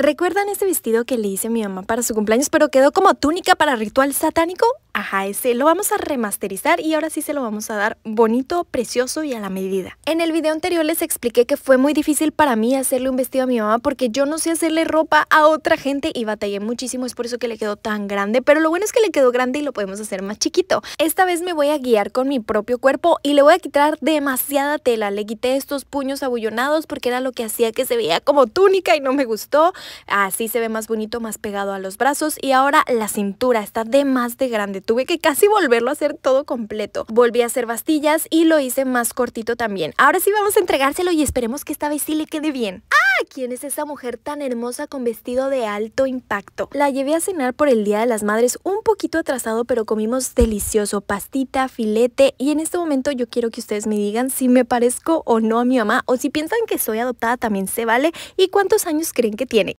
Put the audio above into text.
¿Recuerdan ese vestido que le hice a mi mamá para su cumpleaños, pero quedó como túnica para ritual satánico? Ajá, ese lo vamos a remasterizar y ahora sí se lo vamos a dar bonito, precioso y a la medida. En el video anterior les expliqué que fue muy difícil para mí hacerle un vestido a mi mamá porque yo no sé hacerle ropa a otra gente y batallé muchísimo, es por eso que le quedó tan grande, pero lo bueno es que le quedó grande y lo podemos hacer más chiquito. Esta vez me voy a guiar con mi propio cuerpo y le voy a quitar demasiada tela, le quité estos puños abullonados porque era lo que hacía que se veía como túnica y no me gustó, así se ve más bonito, más pegado a los brazos y ahora la cintura está de más de grande tuve que casi volverlo a hacer todo completo. Volví a hacer bastillas y lo hice más cortito también. Ahora sí vamos a entregárselo y esperemos que esta vez sí le quede bien. ¡Ah! ¿Quién es esa mujer tan hermosa con vestido de alto impacto? La llevé a cenar por el Día de las Madres un poquito atrasado, pero comimos delicioso, pastita, filete y en este momento yo quiero que ustedes me digan si me parezco o no a mi mamá o si piensan que soy adoptada también se vale y cuántos años creen que tiene.